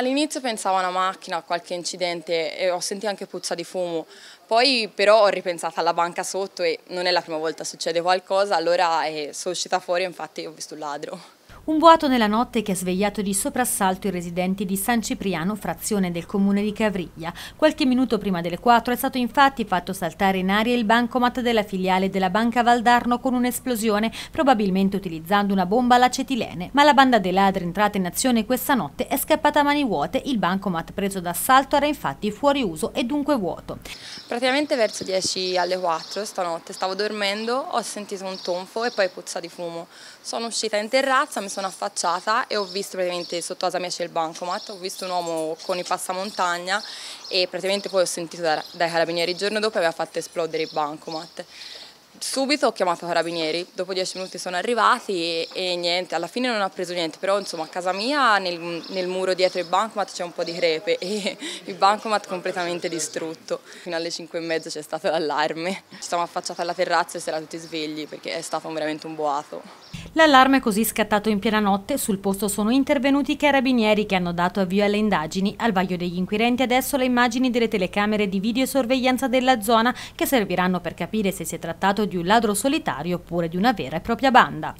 All'inizio pensavo a una macchina, a qualche incidente e ho sentito anche puzza di fumo. Poi però ho ripensato alla banca sotto e non è la prima volta che succede qualcosa, allora eh, sono uscita fuori e infatti ho visto un ladro. Un vuoto nella notte che ha svegliato di soprassalto i residenti di San Cipriano, frazione del comune di Cavriglia. Qualche minuto prima delle 4 è stato infatti fatto saltare in aria il bancomat della filiale della Banca Valdarno con un'esplosione, probabilmente utilizzando una bomba all'acetilene. Ma la banda dei ladri entrata in azione questa notte è scappata a mani vuote, il bancomat preso d'assalto era infatti fuori uso e dunque vuoto. Praticamente verso 10 alle 4 stanotte stavo dormendo, ho sentito un tonfo e poi puzza di fumo. Sono uscita in terrazza, mi sono sono affacciata e ho visto praticamente sotto casa mia c'è il bancomat, ho visto un uomo con i passamontagna e praticamente poi ho sentito dai carabinieri il giorno dopo aveva fatto esplodere il bancomat. Subito ho chiamato i carabinieri, dopo dieci minuti sono arrivati e, e, niente, alla fine non ha preso niente, però insomma a casa mia nel, nel muro dietro il bancomat c'è un po' di crepe e il bancomat completamente distrutto. Fino alle cinque e mezza c'è stato l'allarme, ci siamo affacciati alla terrazza e si erano tutti svegli perché è stato veramente un boato. L'allarme è così scattato in piena notte, sul posto sono intervenuti i carabinieri che hanno dato avvio alle indagini. Al vaglio degli inquirenti adesso le immagini delle telecamere di videosorveglianza della zona che serviranno per capire se si è trattato di un ladro solitario oppure di una vera e propria banda.